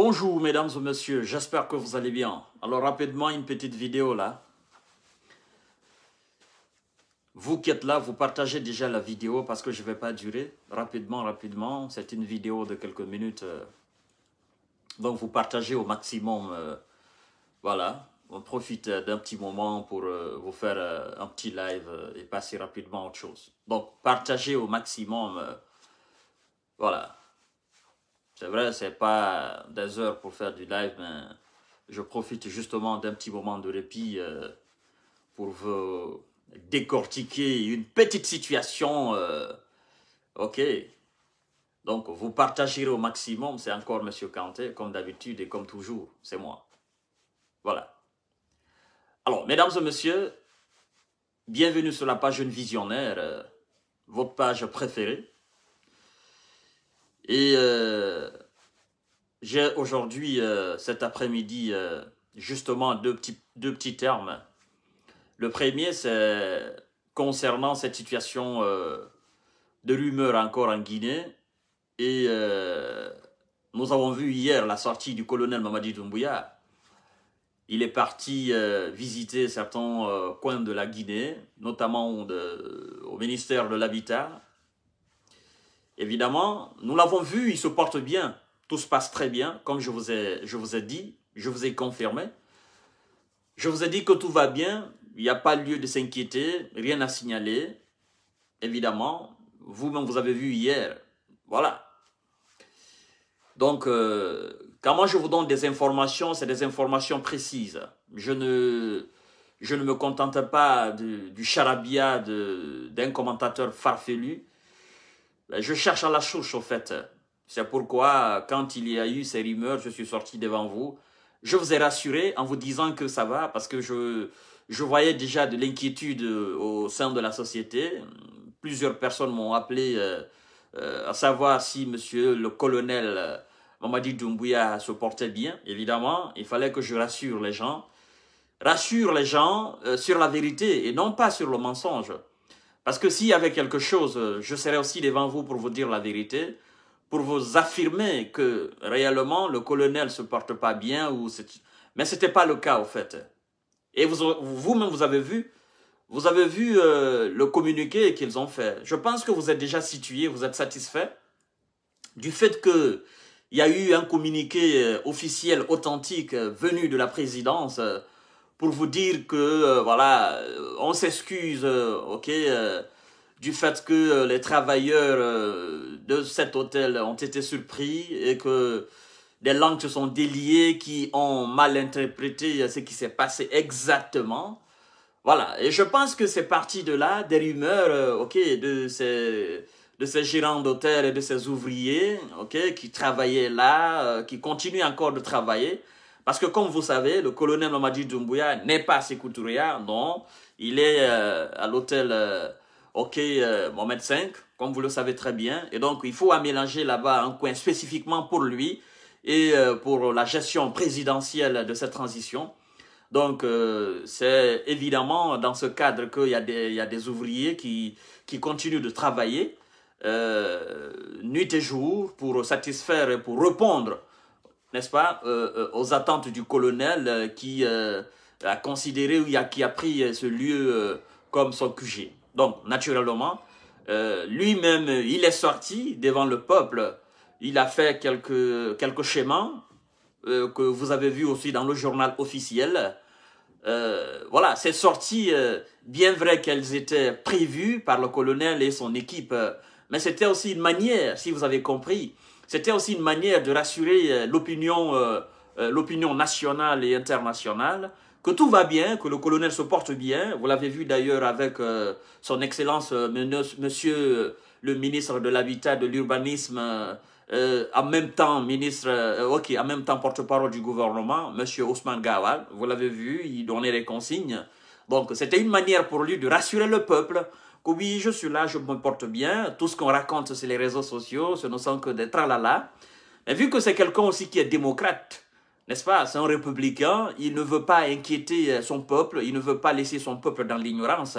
Bonjour mesdames et messieurs, j'espère que vous allez bien. Alors rapidement, une petite vidéo là. Vous qui êtes là, vous partagez déjà la vidéo parce que je ne vais pas durer. Rapidement, rapidement, c'est une vidéo de quelques minutes. Euh, donc vous partagez au maximum. Euh, voilà, on profite euh, d'un petit moment pour vous faire un petit live et passer rapidement à autre chose. Donc partagez au maximum. Voilà, c'est vrai, c'est pas des heures pour faire du live, mais je profite justement d'un petit moment de répit euh, pour vous décortiquer une petite situation. Euh, ok. Donc, vous partagerez au maximum. C'est encore M. Kanté, comme d'habitude et comme toujours. C'est moi. Voilà. Alors, mesdames et messieurs, bienvenue sur la page Une Visionnaire, euh, votre page préférée. Et euh, j'ai aujourd'hui, euh, cet après-midi, euh, justement deux petits, deux petits termes. Le premier, c'est concernant cette situation de l'humeur encore en Guinée. Et nous avons vu hier la sortie du colonel Mamadi Doumbouya. Il est parti visiter certains coins de la Guinée, notamment au ministère de l'Habitat, Évidemment, nous l'avons vu, il se porte bien. Tout se passe très bien, comme je vous ai, je vous ai dit, je vous ai confirmé. Je vous ai dit que tout va bien, il n'y a pas lieu de s'inquiéter, rien à signaler. Évidemment, vous-même, vous avez vu hier. Voilà. Donc, comment euh, quand moi je vous donne des informations, c'est des informations précises. Je ne, je ne me contente pas du charabia d'un commentateur farfelu. Ben, je cherche à la chouche, au fait. C'est pourquoi, quand il y a eu ces rumeurs, je suis sorti devant vous. Je vous ai rassuré en vous disant que ça va, parce que je, je voyais déjà de l'inquiétude euh, au sein de la société. Plusieurs personnes m'ont appelé euh, euh, à savoir si monsieur le colonel Mamadi Doumbouya se portait bien. Évidemment, il fallait que je rassure les gens. Rassure les gens sur la vérité et non pas sur le mensonge. Parce que s'il y avait quelque chose, euh, je serais aussi devant vous pour vous dire la vérité, pour vous affirmer que réellement le colonel ne se porte pas bien ou mais n'était pas le cas au fait. Et vous vous-même vous avez vu vous avez vu euh, le communiqué qu'ils ont fait. Je pense que vous êtes déjà situé, vous êtes satisfait du fait que il y a eu un communiqué euh, officiel authentique venu de la présidence pour vous dire que euh, voilà, euh, on s'excuse, euh, ok, du fait que les travailleurs de cet hôtel ont été surpris et que des langues se sont déliées qui ont mal interprété ce qui s'est passé exactement. Voilà, et je pense que c'est parti de là, des rumeurs, ok, de ces de ces gérants d'hôtel et de ces ouvriers, ok, qui travaillaient là, qui continuent encore de travailler parce que comme vous savez, le colonel Mamadi Doumbouya n'est pas à Sékou non. Il est euh, à l'hôtel euh, OK euh, Mohamed V, comme vous le savez très bien. Et donc, il faut aménager là-bas un coin spécifiquement pour lui et pour la gestion présidentielle de cette transition. Donc, c'est évidemment dans ce cadre qu'il y, a des ouvriers qui, qui continuent de travailler nuit et jour pour satisfaire et pour répondre n'est-ce pas, euh, euh, aux attentes du colonel euh, qui a considéré ou qui a pris ce lieu comme son QG. Donc, naturellement, lui-même, il est sorti devant le peuple, il a fait quelques, quelques schémas que vous avez vu aussi dans le journal officiel. voilà, ces sorties, bien vrai qu'elles étaient prévues par le colonel et son équipe, mais c'était aussi une manière, si vous avez compris, c'était aussi une manière de rassurer euh, euh, euh, l'opinion nationale et internationale que tout va bien, que le colonel se porte bien. Vous l'avez vu d'ailleurs avec son excellence monsieur le ministre de l'habitat, de l'urbanisme, en même temps ministre, ok, en même temps porte-parole du gouvernement, monsieur Ousmane Gawal. Vous l'avez vu, il donnait les consignes. Donc c'était une manière pour lui de rassurer le peuple, oui, je suis là, je me porte bien, tout ce qu'on raconte c'est les réseaux sociaux, ce ne sont que des tralala. Mais vu que c'est quelqu'un aussi qui est démocrate, n'est-ce pas C'est un républicain, il ne veut pas inquiéter euh, son peuple, il ne veut pas laisser son peuple dans l'ignorance.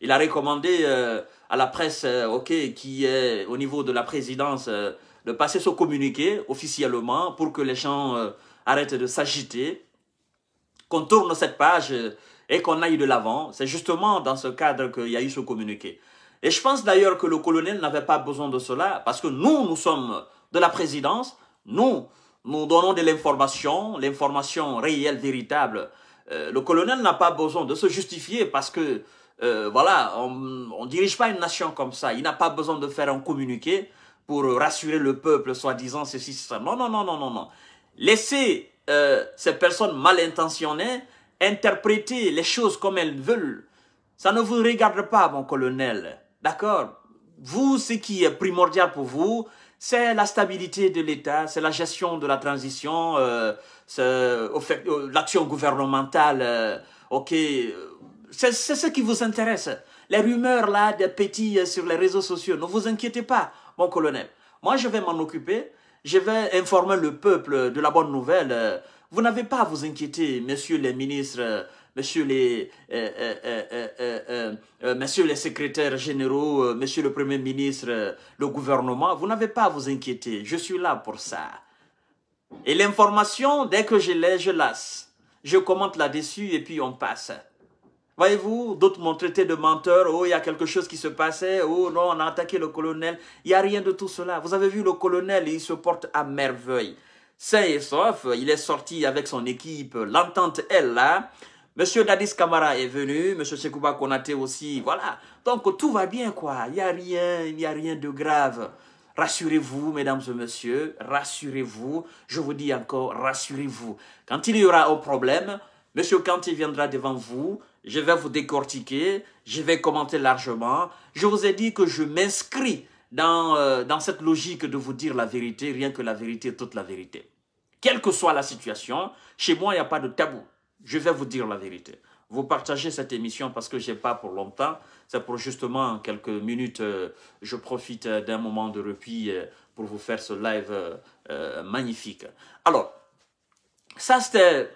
Il a recommandé euh, à la presse, euh, ok, qui est au niveau de la présidence, de passer ce communiqué officiellement pour que les gens arrêtent de s'agiter, qu'on tourne cette page et qu'on aille de l'avant. C'est justement dans ce cadre qu'il y a eu ce communiqué. Et je pense d'ailleurs que le colonel n'avait pas besoin de cela parce que nous, nous sommes de la présidence, nous, nous donnons de l'information, l'information réelle, véritable. Euh, le colonel n'a pas besoin de se justifier parce que, euh, voilà, on ne dirige pas une nation comme ça. Il n'a pas besoin de faire un communiqué pour rassurer le peuple, soi-disant ceci, ceci, Non, non, non, non, non, non. Laissez euh, ces personnes mal intentionnées interpréter les choses comme elles veulent. Ça ne vous regarde pas, mon colonel. D'accord Vous, ce qui est primordial pour vous, c'est la stabilité de l'État, c'est la gestion de la transition, euh, euh, l'action gouvernementale. Euh, ok, c'est ce qui vous intéresse. Les rumeurs là des petits sur les réseaux sociaux, ne vous inquiétez pas, mon colonel. Moi, je vais m'en occuper. Je vais informer le peuple de la bonne nouvelle vous n'avez pas à vous inquiéter, messieurs les ministres, messieurs les, euh, euh, euh, euh messieurs les secrétaires généraux, monsieur le Premier ministre, le gouvernement. Vous n'avez pas à vous inquiéter. Je suis là pour ça. Et l'information, dès que je l'ai, je lasse. Je commente là-dessus et puis on passe. Voyez-vous, d'autres m'ont traité de menteur. Oh, il y a quelque chose qui se passait. Oh non, on a attaqué le colonel. Il n'y a rien de tout cela. Vous avez vu le colonel, il se porte à merveille sain et sauf. Il est sorti avec son équipe. L'entente est là. Monsieur Dadis Kamara est venu, Monsieur Sekouba Konate aussi, voilà. Donc tout va bien quoi, il n'y a rien, il n'y a rien de grave. Rassurez-vous, mesdames et messieurs, rassurez-vous. Je vous dis encore, rassurez-vous. Quand il y aura un problème, Monsieur Kanté viendra devant vous, je vais vous décortiquer, je vais commenter largement. Je vous ai dit que je m'inscris euh, dans, cette logique de vous dire la vérité, rien que la vérité, toute la vérité. Quelle que soit la situation, chez moi, il n'y a pas de tabou. Je vais vous dire la vérité. Vous partagez cette émission parce que je n'ai pas pour longtemps. C'est pour justement quelques minutes. Euh, je profite euh, d'un moment de repli pour vous faire ce live magnifique. Alors, ça c'était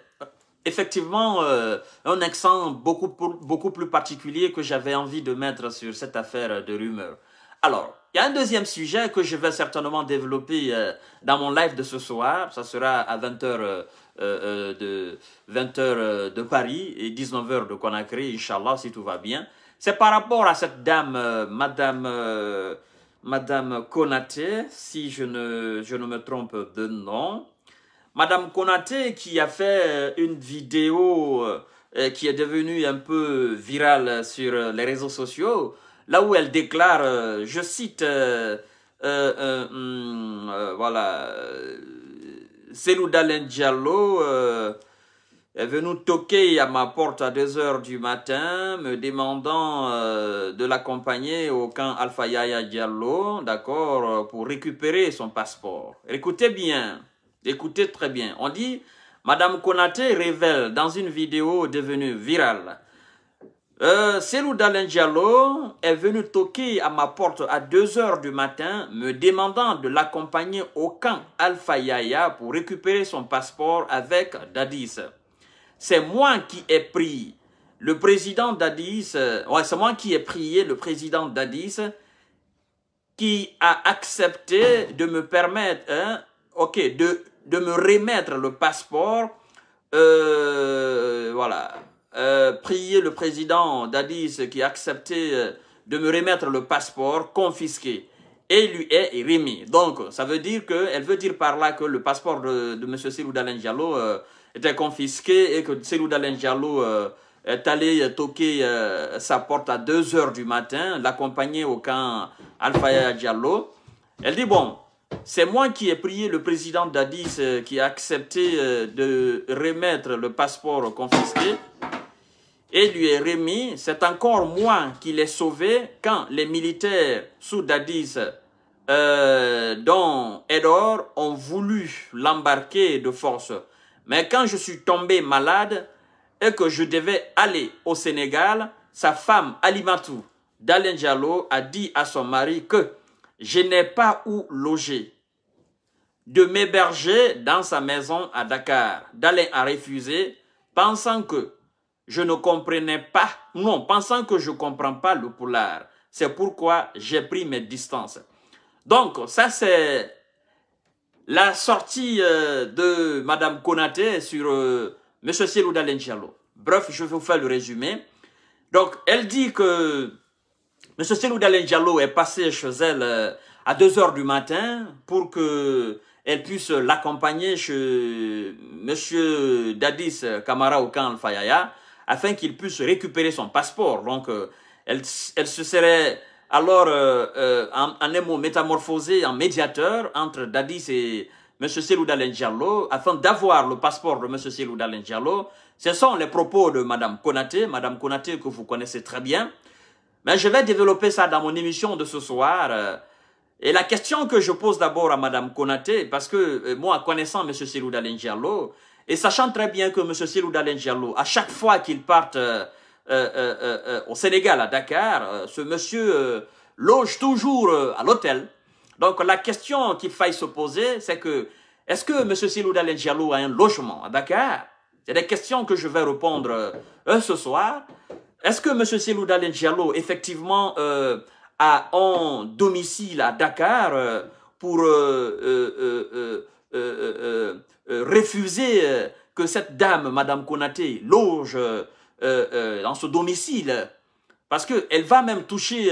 effectivement un accent beaucoup, beaucoup plus particulier que j'avais envie de mettre sur cette affaire de rumeur. Alors, il y a un deuxième sujet que je vais certainement développer euh, dans mon live de ce soir. Ça sera à 20h euh, euh, de, 20h de Paris et 19h de Conakry, Inch'Allah, si tout va bien. C'est par rapport à cette dame, Madame, Madame Konaté, si je ne, je ne me trompe de nom. Madame Konaté qui a fait une vidéo qui est devenue un peu virale sur les réseaux sociaux là où elle déclare, euh, je cite, euh, euh, euh, hum, euh voilà, Diallo est venu toquer à ma porte à 2 heures du matin, me demandant de l'accompagner au camp Alpha Yaya Diallo, d'accord, pour récupérer son passeport. Écoutez bien, écoutez très bien. On dit, Madame Konate révèle dans une vidéo devenue virale euh, Dalen est venu toquer à ma porte à 2 heures du matin, me demandant de l'accompagner au camp Alpha Yaya pour récupérer son passeport avec Dadis. C'est moi qui ai pris le président Dadis, euh, c'est moi qui ai prié le président Dadis qui a accepté de me permettre, hein, ok, de, me remettre le passeport, euh, voilà, euh, prier le président d'Addis qui a accepté euh, de me remettre le passeport confisqué et lui est remis. Donc, ça veut dire que, elle veut dire par là que le passeport de, de M. Diallo euh, était confisqué et que Sirou Diallo est allé toquer sa porte à 2 heures du matin, l'accompagner au camp Alpha Diallo. Elle dit, bon, c'est moi qui ai prié le président d'Addis qui a accepté de remettre le passeport confisqué et lui est remis, c'est encore moi qui l'ai sauvé quand les militaires sous Dadis, euh, dont Edor, ont voulu l'embarquer de force. Mais quand je suis tombé malade et que je devais aller au Sénégal, sa femme Alimatou Dalen a dit à son mari que je n'ai pas où loger, de m'héberger dans sa maison à Dakar. Dalen a refusé, pensant que je ne comprenais pas, non, pensant que je ne comprends pas le polar. C'est pourquoi j'ai pris mes distances. Donc, ça, c'est la sortie euh, de Madame Konaté sur euh, Monsieur M. Sirouda Bref, je vais vous faire le résumé. Donc, elle dit que M. Sirouda Dalengialo est passé chez elle euh, à 2 h du matin pour que elle puisse l'accompagner chez M. Dadis Kamara Okan Fayaya afin qu'il puisse récupérer son passeport. Donc, euh, elle, elle, se serait alors, euh, euh, en, un métamorphosée en médiateur entre Dadis et M. Selou Diallo, afin d'avoir le passeport de M. Selou Diallo. Ce sont les propos de Mme Konaté, Mme Konaté que vous connaissez très bien. Mais je vais développer ça dans mon émission de ce soir. Et la question que je pose d'abord à Mme Konaté, parce que moi, connaissant M. Selou Diallo, et sachant très bien que M. Silou Dalen à chaque fois qu'il part euh euh, euh, euh, euh, au Sénégal, à Dakar, ce monsieur loge toujours à l'hôtel. Donc la question qu'il faille se poser, c'est que est-ce que M. Silou Dalen a un logement à Dakar C'est des questions que je vais répondre ce soir. Est-ce que M. Silou Dalen effectivement, a un domicile à Dakar pour euh, euh, euh, euh, refuser euh, que cette dame, Madame Konaté, loge dans euh, ce domicile. Parce qu'elle va même toucher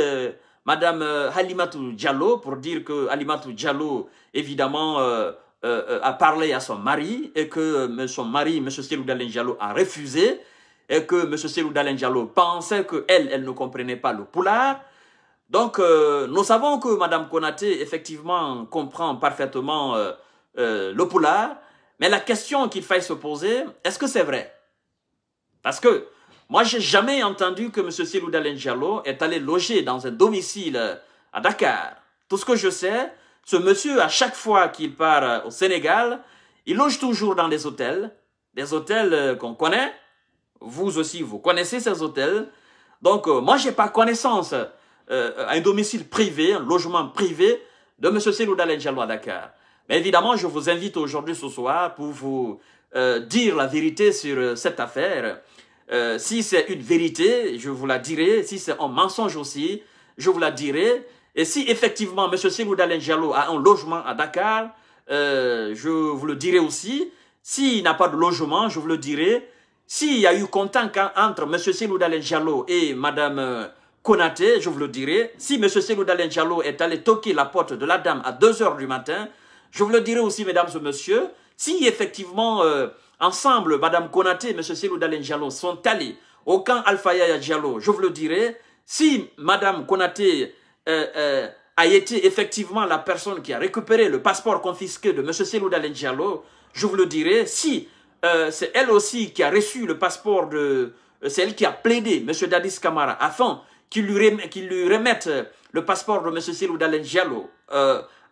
Madame Halimatou Diallo pour dire que Halimatou Diallo, évidemment, a parlé à son mari et que son mari, M. Selou Diallo, a refusé et que M. Selou Diallo pensait qu'elle, elle ne comprenait pas le poulard. Donc, nous savons que Mme Konaté, effectivement, comprend parfaitement euh, le poulard, mais la question qu'il faille se poser, est-ce que c'est vrai Parce que moi, j'ai jamais entendu que M. Silou Diallo est allé loger dans un domicile euh, à Dakar. Tout ce que je sais, ce monsieur, à chaque fois qu'il part euh, au Sénégal, il loge toujours dans des hôtels, des hôtels euh, qu'on connaît. Vous aussi, vous connaissez ces hôtels. Donc, moi, moi, j'ai pas connaissance à un domicile privé, un logement privé de M. Silou Diallo à Dakar évidemment, je vous invite aujourd'hui ce soir pour vous euh, dire la vérité sur euh, cette affaire. Euh, si c'est une vérité, je vous la dirai. Si c'est un mensonge aussi, je vous la dirai. Et si effectivement M. Silou Diallo a un logement à Dakar, je vous le dirai aussi. S'il n'a pas de logement, je vous le dirai. S'il y a eu contact entre M. Silou Diallo et Mme Konate, je vous le dirai. Si M. Silou Diallo est allé toquer la porte de la dame à 2 h du matin, je vous le dirai aussi, mesdames et messieurs, si effectivement, euh, ensemble, Madame Konaté et M. Selou Diallo sont allés au camp Alfaya Diallo, je vous le dirai, si Madame Konaté euh, euh, a été effectivement la personne qui a récupéré le passeport confisqué de M. Selou Diallo, je vous le dirai, si c'est elle aussi qui a reçu le passeport de... C'est elle qui a plaidé M. Dadis Kamara afin qu'il lui, remette, le passeport de M. Selou Diallo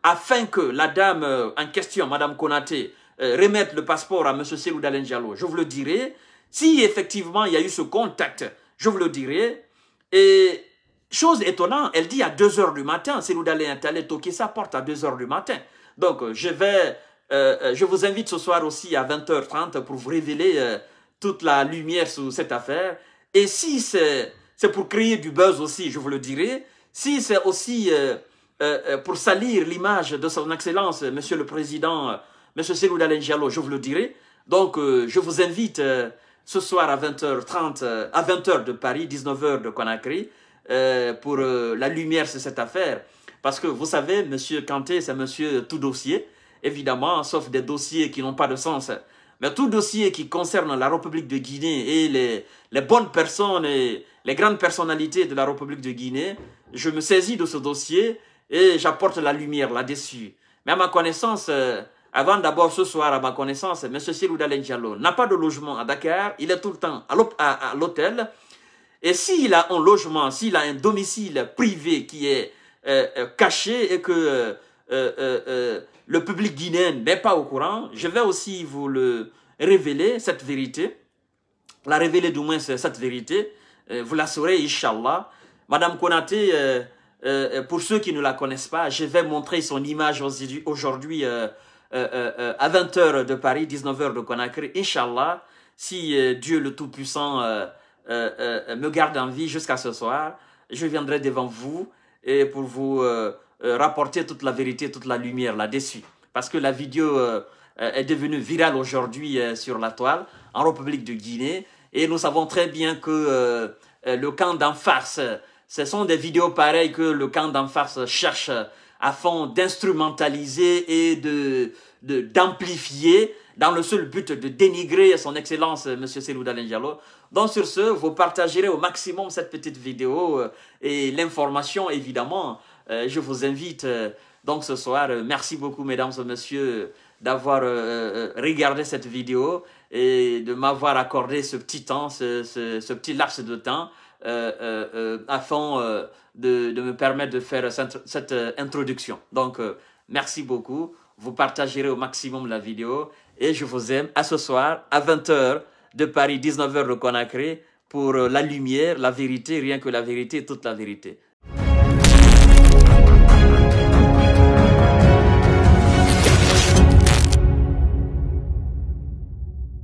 afin que la dame euh, en question, Madame Konaté, euh, remette le passeport à M. Selou Dalen Je vous le dirai. Si effectivement il y a eu ce contact, je vous le dirai. Et chose étonnante, elle dit à 2 h du matin, Selou est allé toquer sa porte à 2 h du matin. Donc euh, je vais, je vous invite ce soir aussi à 20h30 pour vous révéler toute la lumière sur cette affaire. Et si c'est pour créer du buzz aussi, je vous le dirai. Si c'est aussi euh, euh, pour salir l'image de son excellence, euh, Monsieur le Président, Monsieur Serouda Diallo, je vous le dirai. Donc, je vous invite ce soir à 20h30, à 20h de Paris, 19h de Conakry, pour la lumière sur cette affaire. Parce que vous savez, Monsieur Kanté, c'est Monsieur tout dossier, évidemment, sauf des dossiers qui n'ont pas de sens. Mais tout dossier qui concerne la République de Guinée et les bonnes personnes et les grandes personnalités de la République de Guinée, je me saisis de ce dossier et j'apporte la lumière là-dessus. Mais à ma connaissance, euh, avant d'abord ce soir, à ma connaissance, M. Cyril Njalo n'a pas de logement à Dakar. Il est tout le temps à l'hôtel. Et s'il a un logement, s'il a un domicile privé qui est euh, euh, caché et que le public guinéen n'est pas au courant, je vais aussi vous le révéler, cette vérité. La révéler du moins cette vérité. vous la saurez, Inch'Allah. Madame Konaté euh, euh, pour ceux qui ne la connaissent pas, je vais montrer son image aujourd'hui euh, à 20h de Paris, 19h de Conakry. Inch'Allah, si Dieu le Tout-Puissant me garde en vie jusqu'à ce soir, je viendrai devant vous et pour vous rapporter toute la vérité, toute la lumière là-dessus. Parce que la vidéo est devenue virale aujourd'hui sur la toile en République de Guinée et nous savons très bien que le camp d'en face ce sont des vidéos pareilles que le camp d'en face cherche à fond d'instrumentaliser et d'amplifier dans le seul but de dénigrer son excellence M. Seloud Diallo. Donc sur ce, vous partagerez au maximum cette petite vidéo euh, et l'information évidemment. Euh, je vous invite euh, donc ce soir. Merci beaucoup mesdames et messieurs d'avoir regardé cette vidéo et de m'avoir accordé ce petit temps, ce, ce petit laps de temps. Euh, euh, euh, afin de, me permettre de faire cette, cette introduction. Donc, merci beaucoup. Vous partagerez au maximum la vidéo et je vous aime. À ce soir, à 20h de Paris, 19h de Conakry, pour la lumière, la vérité, rien que la vérité, toute la vérité.